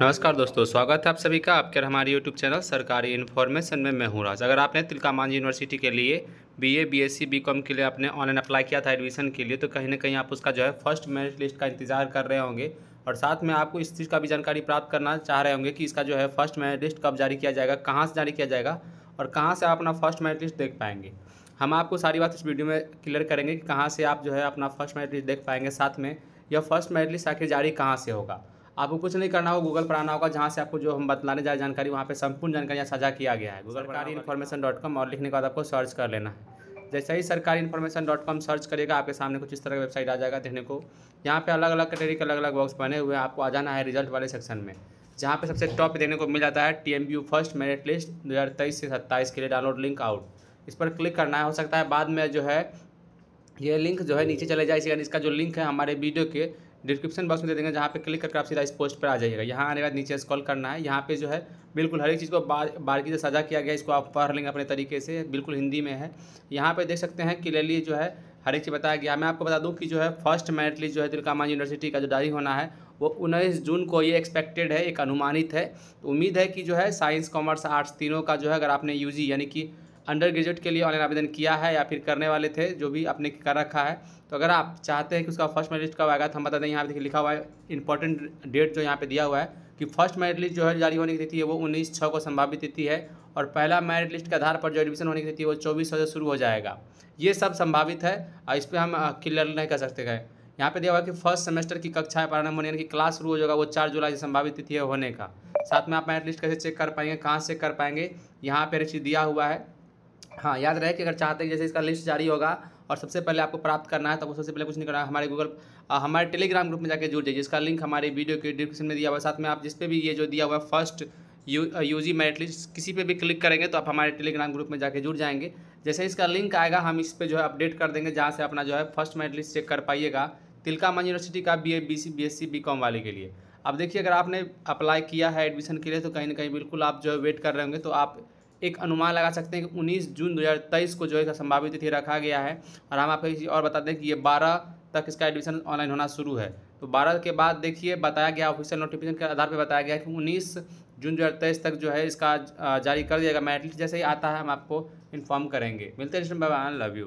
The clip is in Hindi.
नमस्कार दोस्तों स्वागत है आप सभी का आपके हमारे यूट्यूब चैनल सरकारी इन्फॉर्मेशन में मैं हूँ राज अगर आपने तिलकामान यूनिवर्सिटी के लिए बीए बीएससी बीकॉम के लिए आपने ऑनलाइन अप्लाई किया था एडमिशन के लिए तो कहीं ना कहीं आप उसका जो है फर्स्ट मेरिट लिस्ट का इंतजार कर रहे होंगे और साथ में आपको इस चीज़ का भी जानकारी प्राप्त करना चाह रहे होंगे कि इसका जो है फर्स्ट मेरिट लिस्ट कब जारी किया जाएगा कहाँ से जारी किया जाएगा और कहाँ से आप अपना फर्स्ट मेरिट लिस्ट देख पाएंगे हम आपको सारी बात इस वीडियो में क्लियर करेंगे कि कहाँ से आप जो है अपना फर्स्ट मेरिट लिस्ट देख पाएंगे साथ में यह फर्स्ट मेरिट लिस्ट आखिर जारी कहाँ से होगा आपको कुछ नहीं करना होगा गूगल पर आना होगा जहाँ से आपको जो हम बताने जाए जानकारी वहाँ पर संपूर्ण जानकारियाँ साझा किया गया है गूगल सरकारी इन्फॉर्मेशन डॉट कॉम और लिखने के बाद आपको सर्च कर लेना है जैसे ही सरकारी इन्फॉर्मेशन डॉट कॉम सर्च करेगा आपके सामने कुछ इस तरह का वेबसाइट आ जाएगा देखने को यहाँ पे अलग अलग कैटेगरी के अलग अलग बॉक्स बने हुए हैं आपको आ जाना है रिजल्ट वाले सेक्शन में जहाँ पे सबसे टॉप देखने को मिल जाता है T M U first merit list दो हज़ार तेईस से सत्ताईस के लिए डाउनलोड लिंक आउट इस पर क्लिक करना है हो सकता है बाद में जो है ये लिंक जो है नीचे चले जाए इसका जो लिंक है हमारे वीडियो के डिस्क्रिप्शन बॉक्स में दे देंगे जहाँ पे क्लिक करके आप सीधा इस पोस्ट पर आ जाइएगा यहाँ आने के बाद नीचे स्कॉल करना है यहाँ पे जो है बिल्कुल हर एक चीज़ को बार बारकी से सजा किया गया इसको आप पढ़ लेंगे अपने तरीके से बिल्कुल हिंदी में है यहाँ पर देख सकते हैं क्लियरली जो है हर एक चीज़ बताया गया मैं आपको बता दूँ कि जो है फर्स्ट मेरिट लिस्ट जो है तिलकामा यूनिवर्सिटी का जो डायरी होना है वो उन्नीस जून को ये एक्सपेक्टेड है एक अनुमानित है तो उम्मीद है कि जो है साइंस कॉमर्स आर्ट्स तीनों का जो है अगर आपने यू यानी कि अंडर ग्रेजुएट के लिए ऑनलाइन आवेदन किया है या फिर करने वाले थे जो भी आपने कर रखा है तो अगर आप चाहते हैं कि उसका फर्स्ट मेरिट कब आएगा तो हम बता दें यहाँ पर लिखा हुआ है इंपॉर्टेंट डेट जो यहाँ पे दिया हुआ है कि फर्स्ट मेरिट लिस्ट जो है जारी होने की तिथि है वो उन्नीस छः को संभावित तिथि है और पहला मेरिट लिस्ट के आधार पर जो एडमिशन होने की तिथि है वो चौबीस से शुरू हो जाएगा ये सब संभावित है और इस पर हम क्लियर नहीं कर सकते गए यहाँ पे दिया हुआ कि फर्स्ट सेमेस्टर की कक्षाएं प्रारंभ होने यानी कि क्लास शुरू हो जाएगा वो चार जुलाई से संभावित तिथि है होने का साथ में आप मेरिट लिस्ट कैसे चेक कर पाएंगे कहाँ से कर पाएंगे यहाँ पर चीज़ दिया हुआ है हाँ याद रहे कि अगर चाहते हैं जैसे इसका लिस्ट जारी होगा और सबसे पहले आपको प्राप्त करना है तो सबसे पहले कुछ नहीं करना हमारे गूगल हमारे टेलीग्राम ग्रुप में जाकर जुड़ जाइए जिसका लिंक हमारे वीडियो के डिस्क्रिप्शन में दिया हुआ है साथ में आप जिस पे भी ये जो दिया हुआ है first U U G merit list किसी पे भी क्लिक करेंगे तो आप हमारे टेलीग्राम ग्रुप में जाके जुड़ जाएंगे जैसे इसका लिंक आएगा हम इस पर जो है अपडेट कर देंगे जहाँ से अपना जो है फर्स्ट मेरिट लिस्ट चेक कर पाइएगा मन यूनिवर्सिटी का B A B C B S C B com वाले के लिए अब देखिए अगर आपने अप्लाई किया है एडमिशन के लिए तो कहीं ना कहीं बिल्कुल आप जो है वेट कर रहे होंगे तो आप एक अनुमान लगा सकते हैं कि 19 जून 2023 को जो है संभावित तिथि रखा गया है और हम आपको और बता दें कि ये 12 तक इसका एडमिशन ऑनलाइन होना शुरू है तो 12 के बाद देखिए बताया गया ऑफिशियल नोटिफिकेशन के आधार पर बताया गया कि 19 जून दो तक जो है इसका जारी कर दिया गया मैट जैसे ही आता है हम आपको इन्फॉर्म करेंगे मिलते हैं लव यू